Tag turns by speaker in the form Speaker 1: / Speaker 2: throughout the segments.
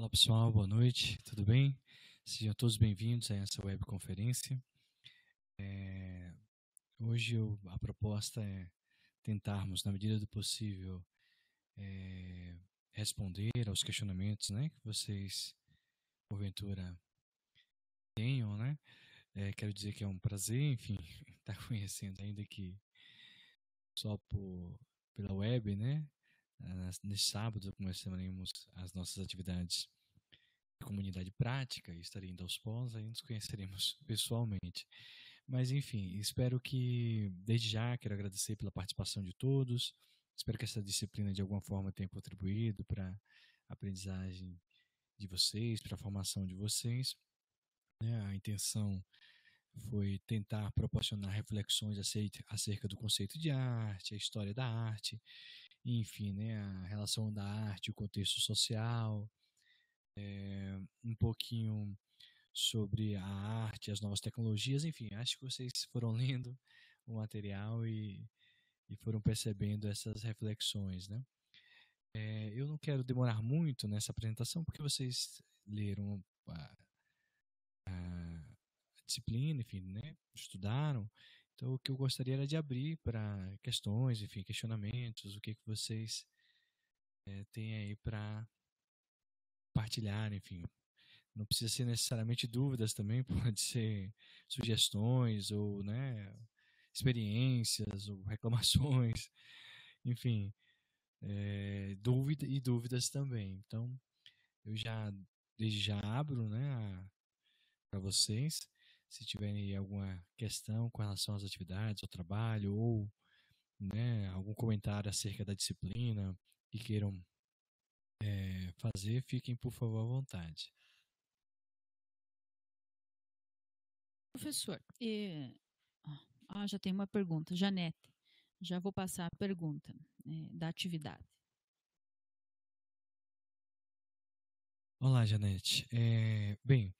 Speaker 1: Olá pessoal, boa noite, tudo bem? Sejam todos bem-vindos a essa webconferência. É, hoje eu, a proposta é tentarmos, na medida do possível, é, responder aos questionamentos né, que vocês, porventura, tenham. Né? É, quero dizer que é um prazer, enfim, estar conhecendo, ainda que só por, pela web, né? Neste sábado começaremos as nossas atividades de comunidade prática, estarei indo aos pós, aí nos conheceremos pessoalmente. Mas enfim, espero que, desde já, quero agradecer pela participação de todos, espero que essa disciplina de alguma forma tenha contribuído para a aprendizagem de vocês, para a formação de vocês. Né? A intenção foi tentar proporcionar reflexões acerca do conceito de arte, a história da arte enfim, né, a relação da arte, o contexto social, é, um pouquinho sobre a arte, as novas tecnologias, enfim, acho que vocês foram lendo o material e, e foram percebendo essas reflexões, né? É, eu não quero demorar muito nessa apresentação porque vocês leram a, a disciplina, enfim, né? Estudaram então, o que eu gostaria era de abrir para questões, enfim, questionamentos, o que, que vocês é, têm aí para partilhar, enfim. Não precisa ser necessariamente dúvidas também, pode ser sugestões ou né, experiências ou reclamações, enfim, é, dúvida e dúvidas também. Então, eu já desde já abro né, para vocês se tiverem alguma questão com relação às atividades, ao trabalho ou né, algum comentário acerca da disciplina que queiram é, fazer, fiquem por favor à vontade.
Speaker 2: Professor, e... ah, já tem uma pergunta, Janete. Já vou passar a pergunta eh, da atividade.
Speaker 3: Olá, Janete. É, bem,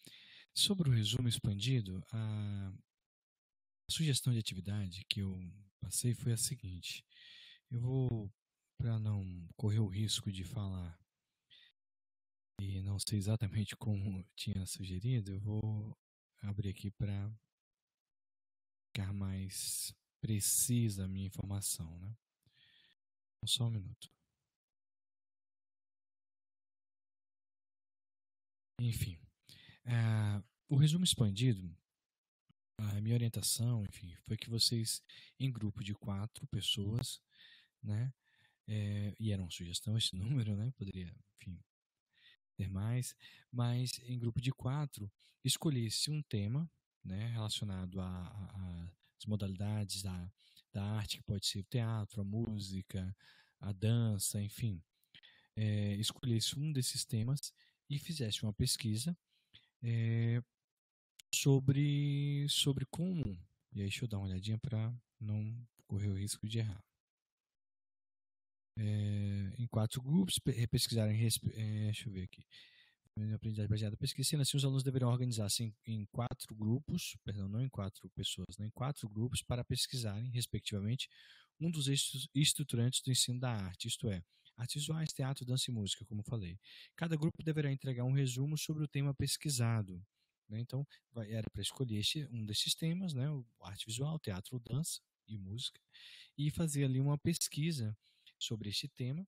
Speaker 3: Sobre o resumo expandido, a sugestão de atividade
Speaker 1: que eu passei foi a seguinte: eu vou, para não correr o risco de falar e não sei exatamente como tinha sugerido, eu vou abrir aqui para ficar mais
Speaker 3: precisa a minha informação, né? Então, só um minuto. Enfim. É, o resumo expandido, a minha orientação, enfim, foi que vocês,
Speaker 1: em grupo de quatro pessoas, né? É, e era uma sugestão esse número, né? Poderia, enfim, ter mais, mas em grupo de quatro, escolhesse um tema, né? Relacionado às modalidades da, da arte, que pode ser o teatro, a música, a dança, enfim. É, escolhesse um desses temas e fizesse uma pesquisa é, sobre, sobre como. E aí, deixa eu dar uma olhadinha para não correr o risco de errar. É, em quatro grupos, é, pesquisaram. É, deixa eu ver aqui. Aprendizagem baseada pesquisando, assim, os alunos deverão organizar-se em, em, quatro grupos, perdão, não em quatro pessoas, né, em quatro grupos para pesquisarem, respectivamente, um dos eixos estruturantes do ensino da arte, isto é, artes visuais, teatro, dança e música, como falei. Cada grupo deverá entregar um resumo sobre o tema pesquisado. Né? Então, vai, era para escolher este, um desses temas, né? O arte visual, teatro, dança e música, e fazer ali uma pesquisa sobre este tema,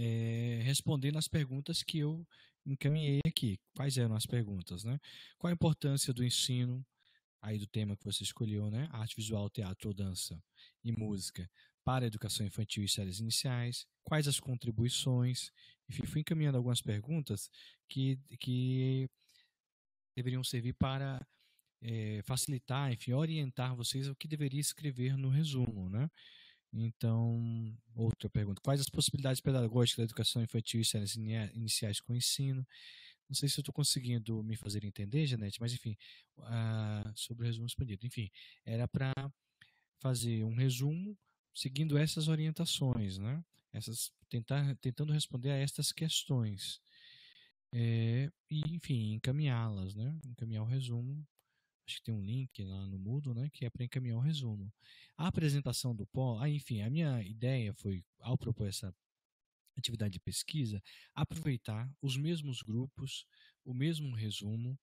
Speaker 1: é, respondendo as perguntas que eu encaminhei aqui. Quais eram as perguntas, né? Qual a importância do ensino aí do tema que você escolheu, né? Arte visual, teatro, dança e música para a educação infantil e séries iniciais, quais as contribuições, enfim, fui encaminhando algumas perguntas que, que deveriam servir para é, facilitar, enfim, orientar vocês o que deveria escrever no resumo, né? Então, outra pergunta: quais as possibilidades pedagógicas da educação infantil e séries iniciais com ensino? Não sei se eu estou conseguindo me fazer entender, Janete, mas enfim, uh, sobre o resumo expandido. Enfim, era para fazer um resumo seguindo essas orientações, né? Essas, tentar, tentando responder a estas questões. É, e, enfim, encaminhá-las, né? Encaminhar o resumo. Acho que tem um link lá no Moodle, né? Que é para encaminhar o resumo. A apresentação do pó, ah, enfim, a minha ideia foi, ao propor essa atividade de pesquisa, aproveitar os mesmos grupos, o mesmo resumo,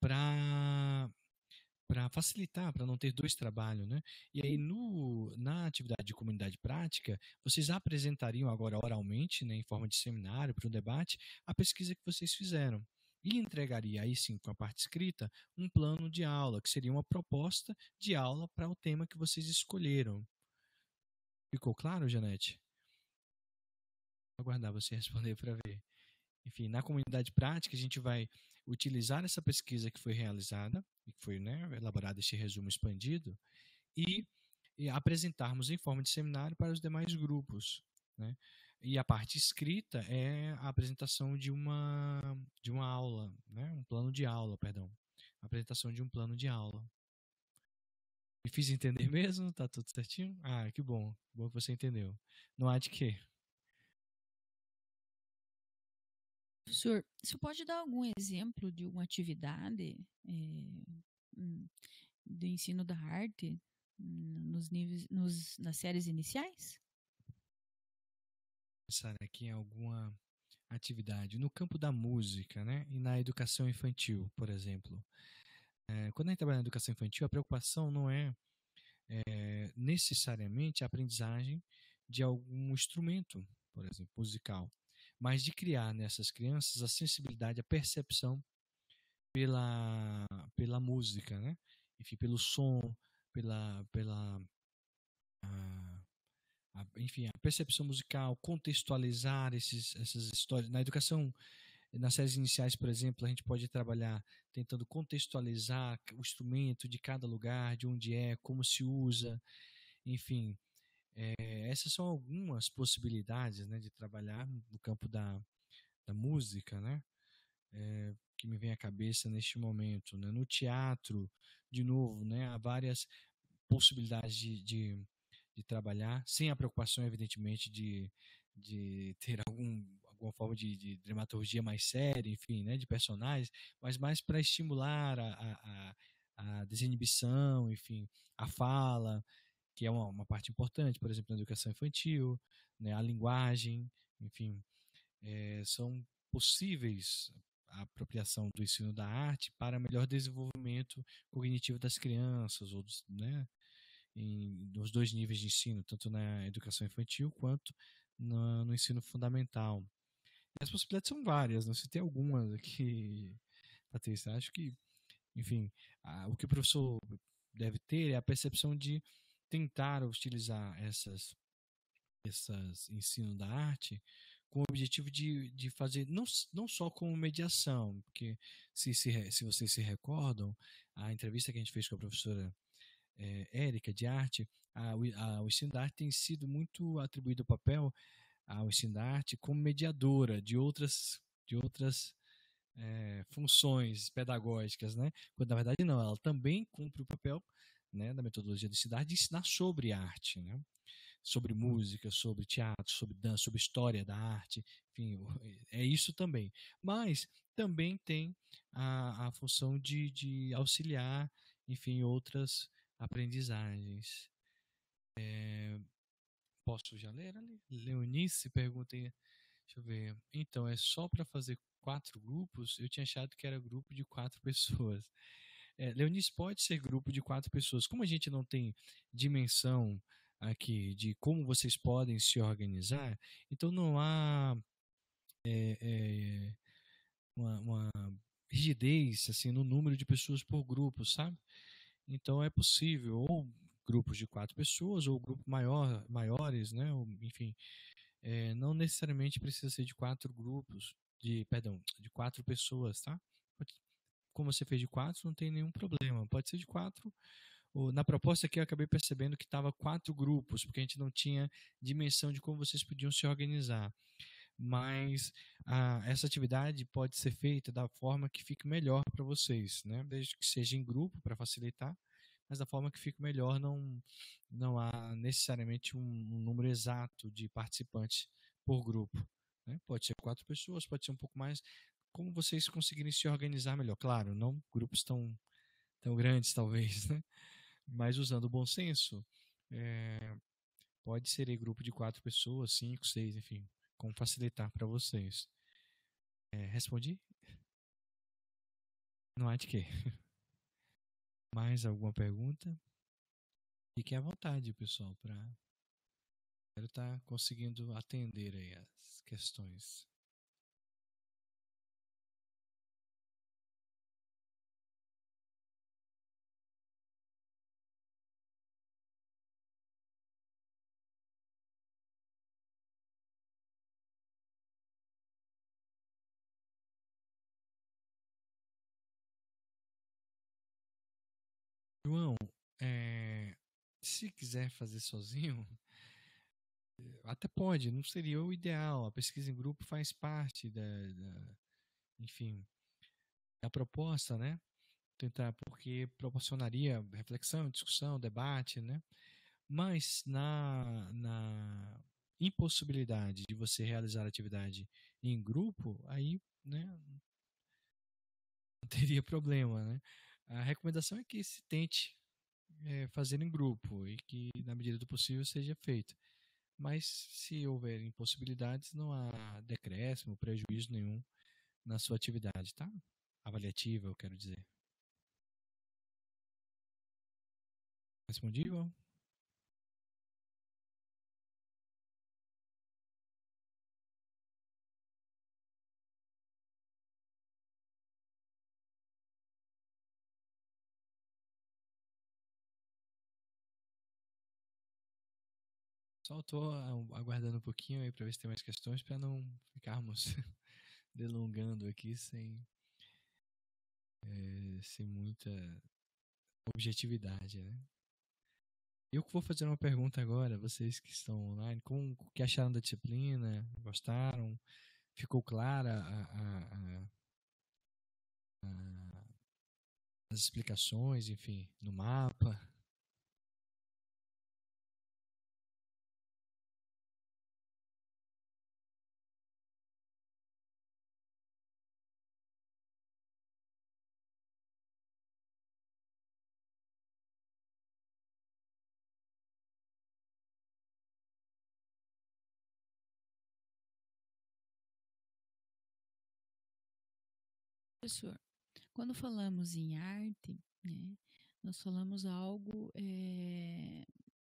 Speaker 1: para para facilitar, para não ter dois trabalhos, né? E aí no, na atividade de comunidade prática, vocês apresentariam agora oralmente, né, em forma de seminário para o debate, a pesquisa que vocês fizeram e entregaria aí sim com a parte escrita um plano de aula, que seria uma proposta de aula para o tema que vocês escolheram. Ficou claro, Janete? Vou aguardar você responder para ver enfim, na comunidade prática, a gente vai utilizar essa pesquisa que foi realizada, que foi né, elaborado este resumo expandido, e, e, apresentarmos em forma de seminário para os demais grupos. Né? E a parte escrita é a apresentação de uma, de uma aula, né? um plano de aula, perdão. A apresentação de um plano de aula. Me fiz entender mesmo? Tá tudo certinho? Ah, que bom. Bom que você entendeu. Não há de quê.
Speaker 2: Professor, você pode dar algum exemplo de uma atividade é, do ensino da arte nos níveis, nos, nas séries iniciais?
Speaker 3: Pensar
Speaker 1: aqui né, em alguma atividade no campo da música, né? E na educação infantil, por exemplo. É, quando a gente trabalha na educação infantil, a preocupação não é, é necessariamente a aprendizagem de algum instrumento, por exemplo, musical mas de criar nessas né, crianças a sensibilidade, a percepção pela, pela música, né? enfim, pelo som, pela, pela a, ah, a, enfim, a percepção musical, contextualizar esses, essas histórias. Na educação, nas séries iniciais, por exemplo, a gente pode trabalhar tentando contextualizar o instrumento de cada lugar, de onde é, como se usa, enfim, é, essas são algumas possibilidades né, de trabalhar no campo da, da música, né? É, que me vem à cabeça neste momento. Né? No teatro, de novo, né, há várias possibilidades de, de, de trabalhar, sem a preocupação, evidentemente, de, de ter algum, alguma forma de, de, dramaturgia mais séria, enfim, né, de personagens, mas mais para estimular a, a, a, desinibição, enfim, a fala, que é uma, uma, parte importante, por exemplo, na educação infantil, né, a linguagem, enfim, é, são possíveis a apropriação do ensino da arte para melhor desenvolvimento cognitivo das crianças, ou dos, né, em, nos dois níveis de ensino, tanto na educação infantil quanto no, no ensino fundamental. E as possibilidades são várias, não né, se tem alguma aqui, Patrícia. Acho que, enfim, a, o que o professor deve ter é a percepção de tentar utilizar essas essas ensino da arte com o objetivo de, de fazer não, não só como mediação, porque se, se, se vocês se recordam, a entrevista que a gente fez com a professora é, Érica de arte, a, a, o ensino da arte tem sido muito atribuído o papel ao ensino da arte como mediadora de outras, de outras é, funções pedagógicas, né? quando na verdade não, ela também cumpre o papel né, da metodologia da cidade de ensinar sobre arte, né? sobre uhum. música, sobre teatro, sobre dança, sobre história da arte, enfim, é, é isso também. Mas também tem a, a função de, de auxiliar, enfim, outras aprendizagens. É, posso já ler ali? Leonice pergunta, deixa eu ver. Então, é só para fazer quatro grupos? Eu tinha achado que era grupo de quatro pessoas. É, Leonis pode ser grupo de quatro pessoas. Como a gente não tem dimensão aqui de como vocês podem se organizar, então não há é, é, uma, uma, rigidez assim no número de pessoas por grupo, sabe? Então é possível ou grupos de quatro pessoas ou grupos maior, maiores, né? Ou, enfim, é, não necessariamente precisa ser de quatro grupos, de perdão, de quatro pessoas, tá? como você fez de 4, não tem nenhum problema. Pode ser de 4. Na proposta aqui eu acabei percebendo que estava quatro grupos, porque a gente não tinha dimensão de como vocês podiam se organizar. Mas a, essa atividade pode ser feita da forma que fique melhor para vocês, né? desde que seja em grupo para facilitar, mas da forma que fique melhor não, não há necessariamente um, um número exato de participantes por grupo. Né? Pode ser quatro pessoas, pode ser um pouco mais, como vocês conseguirem se organizar melhor. Claro, não grupos tão, tão grandes, talvez, né? mas usando o bom senso, é, pode ser grupo de quatro pessoas, cinco, seis, enfim, como facilitar para vocês. É, respondi? Não há de quê. Mais alguma pergunta? Fiquem à
Speaker 3: vontade, pessoal, para. estar tá conseguindo atender aí as questões. João, é,
Speaker 1: se quiser fazer sozinho, até pode, não seria o ideal. A pesquisa em grupo faz parte da, da enfim, da proposta, né? Tentar, porque proporcionaria reflexão, discussão, debate, né? Mas na, na impossibilidade de você realizar a atividade em grupo, aí, né? Não teria problema, né? A recomendação é que se tente é, fazer em grupo e que, na medida do possível, seja feito. Mas, se houver impossibilidades, não há decréscimo, prejuízo nenhum na sua atividade, tá? Avaliativa, eu
Speaker 3: quero dizer. Respondível? Só estou ah, aguardando um pouquinho aí para ver se tem mais questões para
Speaker 1: não ficarmos delongando aqui sem, é, sem muita objetividade, né? Eu vou fazer uma pergunta agora, vocês que estão online, como que acharam da disciplina? Gostaram? Ficou clara a, a, a,
Speaker 3: as explicações, enfim, no mapa?
Speaker 2: professor. Quando falamos em arte, né, nós falamos algo é,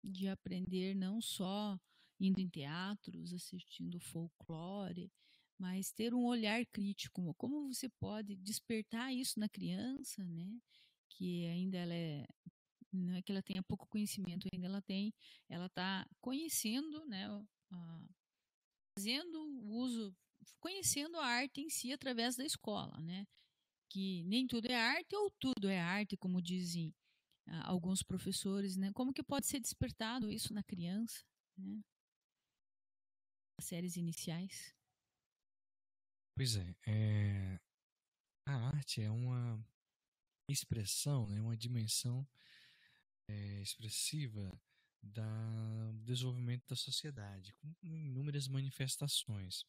Speaker 2: de aprender não só indo em teatros, assistindo folclore, mas ter um olhar crítico. Como você pode despertar isso na criança, né? Que ainda ela é não é que ela tenha pouco conhecimento ainda ela tem ela está conhecendo né fazendo uso conhecendo a arte em si através da escola né que nem tudo é arte ou tudo é arte, como dizem ah, alguns professores, né? Como que pode ser despertado isso na criança, né? As séries iniciais.
Speaker 1: Pois é, é, a arte é uma expressão, né, uma dimensão é, expressiva do desenvolvimento da sociedade, com inúmeras manifestações.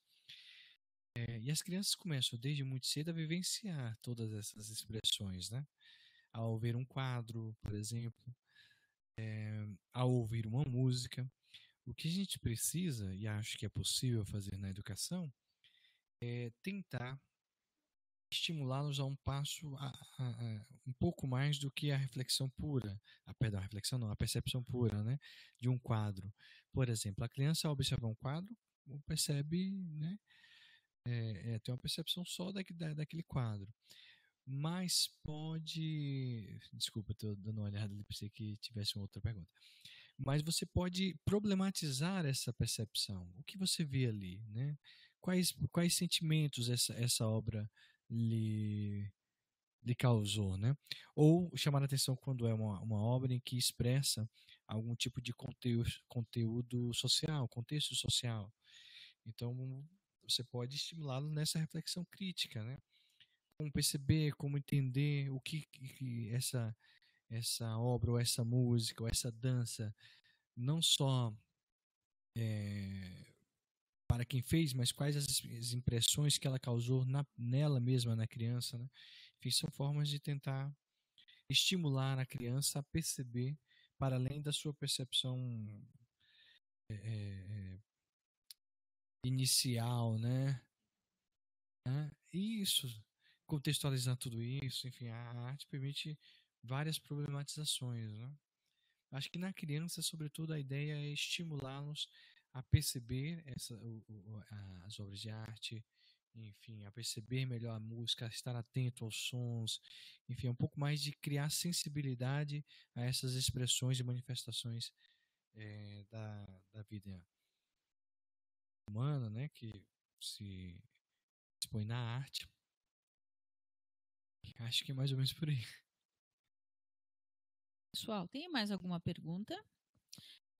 Speaker 1: É, e as crianças começam desde muito cedo a vivenciar todas essas expressões, né? Ao ver um quadro, por exemplo, é, ao ouvir uma música. O que a gente precisa, e acho que é possível fazer na educação, é tentar estimulá-los a um passo a, a, a, um pouco mais do que a reflexão pura, a, perdão, a reflexão não, a percepção pura, né, de um quadro. Por exemplo, a criança ao observar um quadro percebe, né, é, é, ter uma percepção só da, da, daquele quadro. Mas pode. Desculpa, estou dando uma olhada ali, pensei que tivesse uma outra pergunta. Mas você pode problematizar essa percepção. O que você vê ali? Né? Quais, quais sentimentos essa, essa obra lhe, lhe causou, né? Ou chamar a atenção quando é uma, uma obra em que expressa algum tipo de conteúdo, conteúdo social, contexto social. Então, você pode estimulá-lo nessa reflexão crítica, né? Como perceber, como entender o que, que essa, essa obra, ou essa música, ou essa dança, não só é, para quem fez, mas quais as, as impressões que ela causou na, nela mesma, na criança, né? Enfim, são formas de tentar estimular a criança a perceber para além da sua percepção é, é, inicial, né? né? Isso, contextualizar tudo isso, enfim, a arte permite várias problematizações, né? Acho que na criança, sobretudo, a ideia é estimulá-los a perceber essa, o, o, as obras de arte, enfim, a perceber melhor a música, a estar atento aos sons, enfim, um pouco mais de criar sensibilidade a essas expressões e manifestações é, da, da vida humana, né, que
Speaker 3: se expõe na arte. Acho que é mais ou menos por aí.
Speaker 2: Pessoal, tem mais alguma pergunta?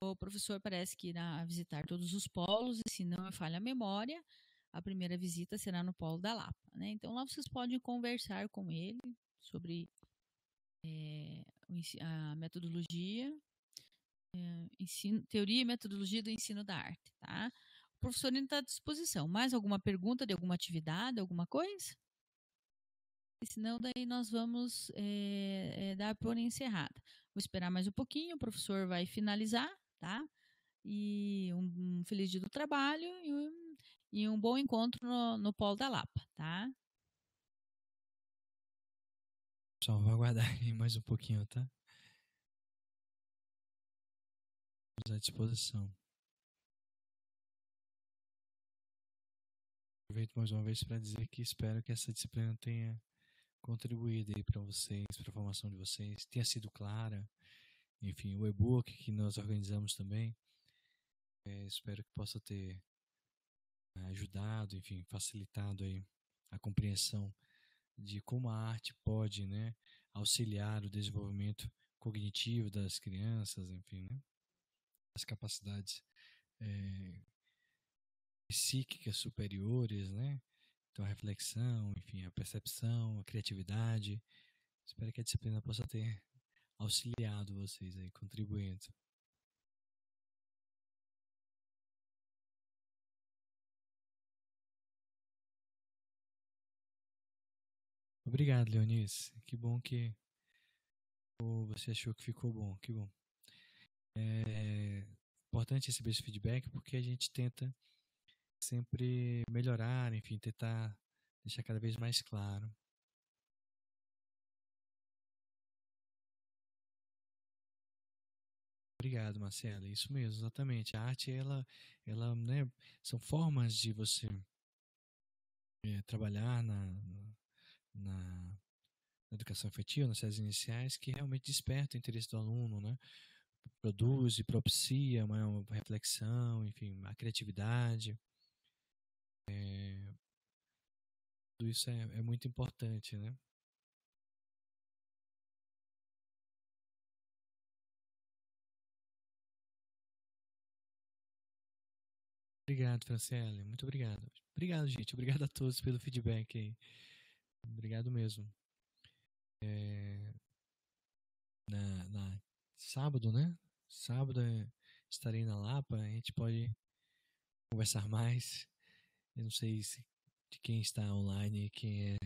Speaker 2: O professor parece que irá visitar todos os polos, e se não é falha a memória, a primeira visita será no Polo da Lapa. Né? Então lá vocês podem conversar com ele sobre é, a metodologia, é, ensino, teoria e metodologia do ensino da arte. Tá? professor está à disposição. Mais alguma pergunta de alguma atividade, alguma coisa? Se não, daí nós vamos é, é, dar por encerrada. Vou esperar mais um pouquinho, o professor vai finalizar, tá? E um, um feliz dia do trabalho e um, e um bom encontro no, no Polo da Lapa, tá?
Speaker 3: Pessoal, vou aguardar mais um pouquinho, tá? Estamos à disposição. aproveito mais uma vez para dizer que espero que essa disciplina tenha contribuído
Speaker 1: aí para vocês, para a formação de vocês, tenha sido clara. Enfim, o e-book que nós organizamos também, é, espero que possa ter é, ajudado, enfim, facilitado aí a compreensão de como a arte pode, né, auxiliar o desenvolvimento cognitivo das crianças, enfim, né, as capacidades é, psíquicas superiores, né? Então a reflexão, enfim, a percepção, a criatividade.
Speaker 3: Espero que a disciplina possa ter auxiliado vocês aí, contribuindo. Obrigado, Leonis. Que bom que você achou que ficou bom. Que bom.
Speaker 1: É importante receber esse feedback porque a gente tenta sempre
Speaker 3: melhorar, enfim, tentar deixar cada vez mais claro. Obrigado,
Speaker 1: Marcela. Isso mesmo, exatamente. A arte, ela, ela, né, são formas de você é, trabalhar na, na, na educação afetiva, nas séries iniciais, que realmente desperta o interesse do aluno, né? Produz e propicia uma, uma reflexão, enfim, a criatividade.
Speaker 3: É, tudo isso é, é muito importante, né? Obrigado, Franciele. Muito obrigado.
Speaker 1: Obrigado, gente. Obrigado a todos pelo feedback Obrigado mesmo. É... Na, na, sábado, né? Sábado é, estarei na Lapa. A gente pode conversar mais eu não sei se, de quem está online, quem é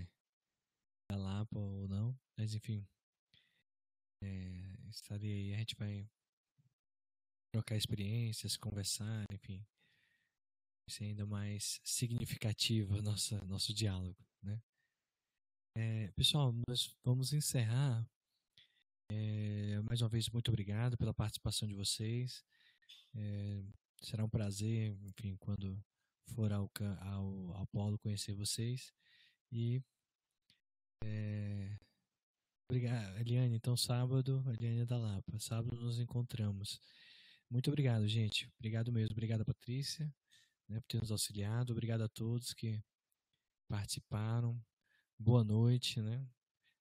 Speaker 1: da tá Lapa ou não, mas enfim, é, estarei aí. A gente vai trocar experiências, conversar, enfim, ser é ainda mais significativo nosso, nosso diálogo, né? É, pessoal, nós vamos encerrar. É, mais uma vez, muito obrigado pela participação de vocês. É, será um prazer, enfim, quando for ao, ao, ao polo conhecer vocês. E é, obrigado, Eliane. Então, sábado, Eliane é da Lapa. Sábado nos encontramos. Muito obrigado, gente. Obrigado mesmo. Obrigado, Patrícia, né, por ter nos auxiliado. Obrigado a todos que participaram. Boa noite, né?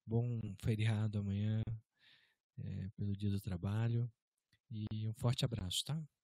Speaker 1: Bom
Speaker 3: feriado amanhã, é, pelo dia do trabalho. E um forte abraço, tá?